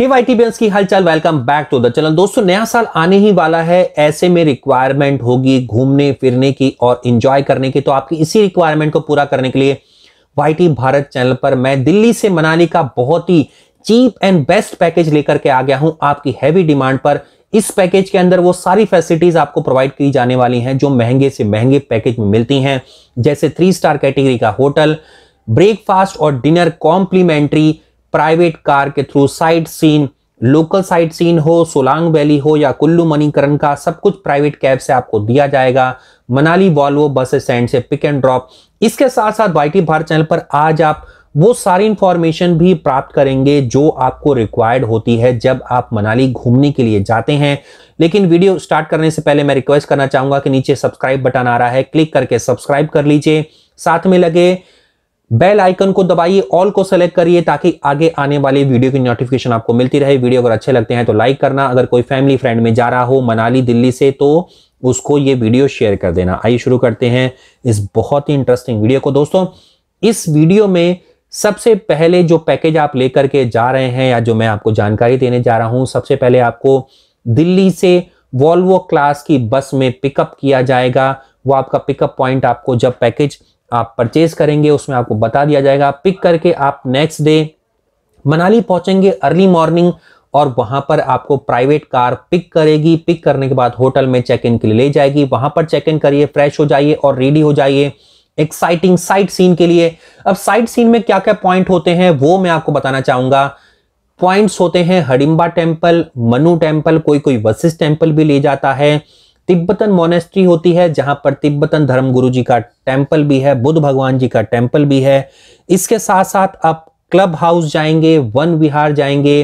हे वाईटीबियंस की हलचल welcome back to the चलन दोस्तों नया साल आने ही वाला है ऐसे में रिक्वायरमेंट होगी घूमने फिरने की और इंजॉय करने की तो आपकी इसी रिक्वायरमेंट को पूरा करने के लिए वाईटी भारत चैनल पर मैं दिल्ली से मनाली का बहुत ही चीप एंड बेस्ट पैकेज लेकर के आ गया हूं आपकी हैवी डिमांड पर इस पैकेज के अंदर वो सारी फैसिलिटीज आपको प्रोवाइड की जाने वाली हैं जो महंगे से महंगे पैकेज में मिलती हैं जैसे थ्री स्टार कैटेगरी का होटल ब्रेकफास्ट और डिनर कॉम्प्लीमेंट्री प्राइवेट कार के through sightseeing local sightseeing हो सोलांग वैली हो या कुल्लू मणिकरण का सब कुछ प्राइवेट कैब से आपको दिया जाएगा मनाली वॉल्वो बस स्टैंड से पिक एंड ड्रॉप इसके साथ साथ वाई भारत चैनल पर आज आप वो सारी इंफॉर्मेशन भी प्राप्त करेंगे जो आपको रिक्वायर्ड होती है जब आप मनाली घूमने के लिए जाते हैं लेकिन वीडियो स्टार्ट करने से पहले मैं रिक्वेस्ट करना चाहूंगा कि नीचे सब्सक्राइब बटन आ रहा है क्लिक करके सब्सक्राइब कर लीजिए साथ में लगे बेल आइकन को दबाइए ऑल को सेलेक्ट करिए ताकि आगे आने वाली वीडियो की नोटिफिकेशन आपको मिलती रहे वीडियो अगर अच्छे लगते हैं तो लाइक करना अगर कोई फैमिली फ्रेंड में जा रहा हो मनाली दिल्ली से तो उसको ये वीडियो शेयर कर देना आइए शुरू करते हैं इस बहुत ही इंटरेस्टिंग वीडियो को दोस्तों इस वीडियो में सबसे पहले जो पैकेज आप लेकर के जा रहे हैं या जो मैं आपको जानकारी देने जा रहा हूं सबसे पहले आपको दिल्ली से वॉल्वो क्लास की बस में पिकअप किया जाएगा वो आपका पिकअप पॉइंट आपको जब पैकेज आप परचेज करेंगे उसमें आपको बता दिया जाएगा पिक करके आप नेक्स्ट डे मनाली पहुंचेंगे अर्ली मॉर्निंग और वहां पर आपको प्राइवेट कार पिक करेगी पिक करने के बाद होटल में चेक इन के लिए ले जाएगी वहां पर चेक इन करिए फ्रेश हो जाइए और रेडी हो जाइए एक्साइटिंग साइट सीन के लिए अब साइट सीन में क्या क्या पॉइंट होते हैं वो मैं आपको बताना चाहूंगा पॉइंट्स होते हैं हडिम्बा टेम्पल मनु टेम्पल कोई कोई वशिष्ठ टेम्पल भी ले जाता है तिब्बतन मोनेस्ट्री होती है जहां पर तिब्बतन धर्म गुरु जी का टेम्पल भी है बुद्ध भगवान जी का टेम्पल भी है इसके साथ साथ आप क्लब हाउस जाएंगे वन विहार जाएंगे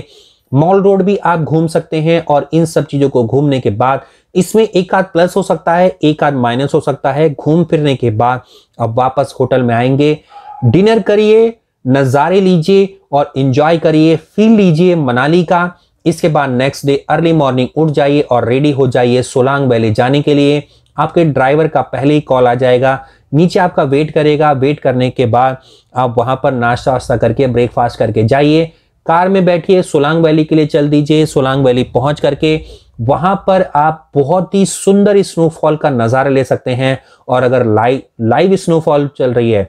मॉल रोड भी आप घूम सकते हैं और इन सब चीजों को घूमने के बाद इसमें एक आध प्लस हो सकता है एक आध माइनस हो सकता है घूम फिरने के बाद अब वापस होटल में आएंगे डिनर करिए नज़ारे लीजिए और इंजॉय करिए फील लीजिए मनाली का इसके बाद नेक्स्ट डे अर्ली मॉर्निंग उठ जाइए और रेडी हो जाइए सोलांग वैली जाने के लिए आपके ड्राइवर का पहले ही कॉल आ जाएगा नीचे आपका वेट करेगा वेट करने के बाद आप वहां पर नाश्ता वास्ता करके ब्रेकफास्ट करके जाइए कार में बैठिए सोलांग वैली के लिए चल दीजिए सोलांग वैली पहुंच करके वहां पर आप बहुत ही सुंदर स्नोफॉल का नज़ारा ले सकते हैं और अगर लाइव लाइव स्नोफॉल चल रही है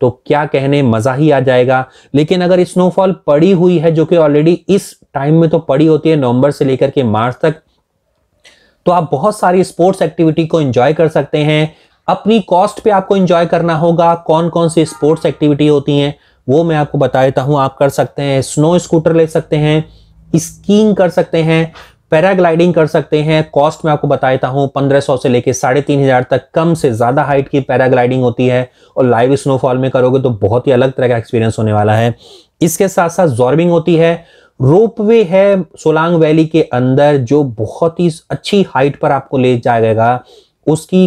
तो क्या कहने मजा ही आ जाएगा लेकिन अगर स्नोफॉल पड़ी हुई है जो कि ऑलरेडी इस टाइम में तो पड़ी होती है नवंबर से लेकर के मार्च तक तो आप बहुत सारी स्पोर्ट्स एक्टिविटी को एंजॉय कर सकते हैं अपनी कॉस्ट पे आपको एंजॉय करना होगा कौन कौन सी स्पोर्ट्स एक्टिविटी होती हैं वो मैं आपको बता देता हूं आप कर सकते हैं स्नो स्कूटर ले सकते हैं स्कीइंग कर सकते हैं पैराग्लाइडिंग कर सकते हैं कॉस्ट मैं आपको बताता हूं पंद्रह सौ से लेकर साढ़े तीन हज़ार तक कम से ज़्यादा हाइट की पैराग्लाइडिंग होती है और लाइव स्नोफॉल में करोगे तो बहुत ही अलग तरह का एक्सपीरियंस होने वाला है इसके साथ साथ जॉर्बिंग होती है रोपवे है सोलांग वैली के अंदर जो बहुत ही अच्छी हाइट पर आपको ले जाएगा उसकी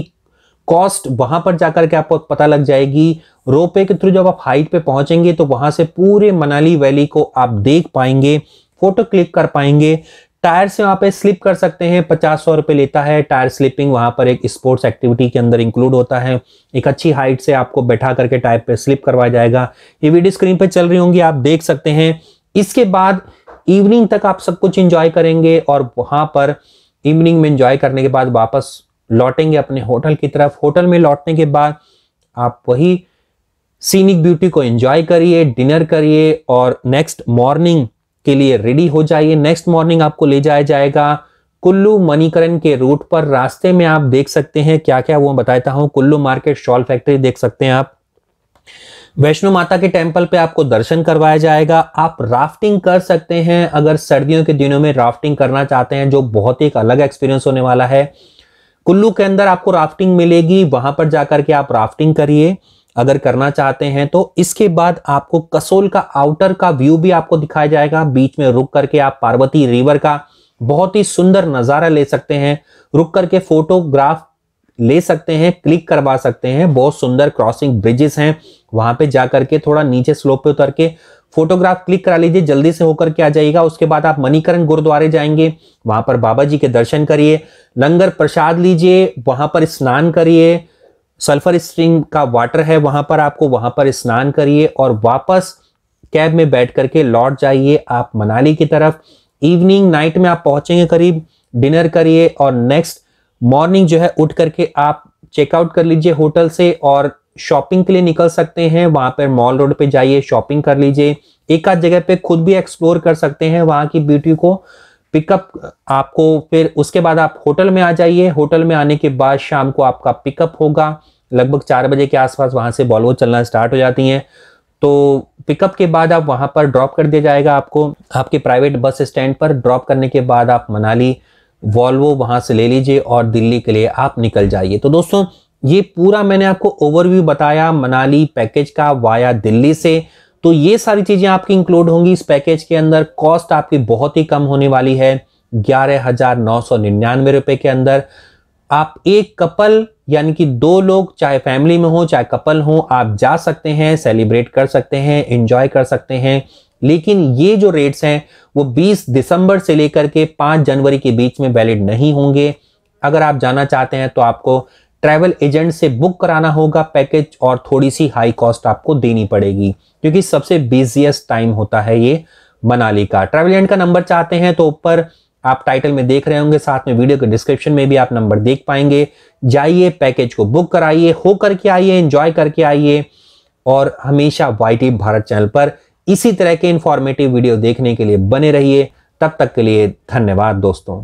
कॉस्ट वहां पर जाकर के आपको पता लग जाएगी रोपवे के थ्रू जब आप हाइट पे पहुंचेंगे तो वहां से पूरे मनाली वैली को आप देख पाएंगे फोटो क्लिक कर पाएंगे टायर से वहां पे स्लिप कर सकते हैं पचास सौ रुपए लेता है टायर स्लिपिंग वहां पर एक स्पोर्ट्स एक्टिविटी के अंदर इंक्लूड होता है एक अच्छी हाइट से आपको बैठा करके टायर पे स्लिप करवाया जाएगा ये वीडियो स्क्रीन पे चल रही होंगी आप देख सकते हैं इसके बाद इवनिंग तक आप सब कुछ इंजॉय करेंगे और वहां पर इवनिंग में इंजॉय करने के बाद वापस लौटेंगे अपने होटल की तरफ होटल में लौटने के बाद आप वही सीनिक ब्यूटी को एंजॉय करिए डिनर करिए और नेक्स्ट मॉर्निंग के लिए रेडी हो जाइए नेक्स्ट मॉर्निंग आपको ले जाया जाएगा कुल्लू मणिकरण के रूट पर रास्ते में आप देख सकते हैं क्या क्या वो बताता हूं कुल्लू मार्केट शॉल फैक्ट्री देख सकते हैं आप वैष्णो माता के टेम्पल पे आपको दर्शन करवाया जाएगा आप राफ्टिंग कर सकते हैं अगर सर्दियों के दिनों में राफ्टिंग करना चाहते हैं जो बहुत ही एक अलग एक्सपीरियंस होने वाला है कुल्लू के अंदर आपको राफ्टिंग मिलेगी वहां पर जाकर के आप राफ्टिंग करिए अगर करना चाहते हैं तो इसके बाद आपको कसोल का आउटर का व्यू भी आपको दिखाया जाएगा बीच में रुक करके आप पार्वती रिवर का बहुत ही सुंदर नज़ारा ले सकते हैं रुक करके फोटोग्राफ ले सकते हैं क्लिक करवा सकते हैं बहुत सुंदर क्रॉसिंग ब्रिजेस हैं वहां पे जा करके थोड़ा नीचे स्लोप पे उतर के फोटोग्राफ क्लिक करा लीजिए जल्दी से होकर के आ जाइएगा उसके बाद आप मणिकरण गुरुद्वारे जाएंगे वहां पर बाबा जी के दर्शन करिए लंगर प्रसाद लीजिए वहां पर स्नान करिए सल्फर स्ट्रिंग का वाटर है वहां पर आपको वहां पर स्नान करिए और वापस कैब में बैठ करके लौट जाइए आप मनाली की तरफ इवनिंग नाइट में आप पहुंचेंगे करीब डिनर करिए और नेक्स्ट मॉर्निंग जो है उठ करके आप चेकआउट कर लीजिए होटल से और शॉपिंग के लिए निकल सकते हैं वहां पर मॉल रोड पे जाइए शॉपिंग कर लीजिए एक आध जगह पे खुद भी एक्सप्लोर कर सकते हैं वहां की ब्यूटी को पिकअप आपको फिर उसके बाद आप होटल में आ जाइए होटल में आने के बाद शाम को आपका पिकअप होगा लगभग चार बजे के आसपास वहां से बॉलवो चलना स्टार्ट हो जाती हैं तो पिकअप के बाद आप वहां पर ड्रॉप कर दिया जाएगा आपको आपके प्राइवेट बस स्टैंड पर ड्रॉप करने के बाद आप मनाली वॉल्वो वहां से ले लीजिए और दिल्ली के लिए आप निकल जाइए तो दोस्तों ये पूरा मैंने आपको ओवरव्यू बताया मनाली पैकेज का वाया दिल्ली से तो ये सारी चीज़ें आपकी इंक्लूड होंगी इस पैकेज के अंदर कॉस्ट आपकी बहुत ही कम होने वाली है ग्यारह हज़ार नौ सौ निन्यानवे रुपये के अंदर आप एक कपल यानी कि दो लोग चाहे फैमिली में हो चाहे कपल हो आप जा सकते हैं सेलिब्रेट कर सकते हैं इंजॉय कर सकते हैं लेकिन ये जो रेट्स हैं वो 20 दिसंबर से लेकर के 5 जनवरी के बीच में वैलिड नहीं होंगे अगर आप जाना चाहते हैं तो आपको ट्रैवल एजेंट से बुक कराना होगा पैकेज और थोड़ी सी हाई कॉस्ट आपको देनी पड़ेगी क्योंकि सबसे बिजिएस्ट टाइम होता है ये मनाली का ट्रैवल एजेंट का नंबर चाहते हैं तो ऊपर आप टाइटल में देख रहे होंगे साथ में वीडियो के डिस्क्रिप्शन में भी आप नंबर देख पाएंगे जाइए पैकेज को बुक कराइए हो करके आइए एंजॉय करके आइए और हमेशा वाई भारत चैनल पर इसी तरह के इंफॉर्मेटिव वीडियो देखने के लिए बने रहिए तब तक के लिए धन्यवाद दोस्तों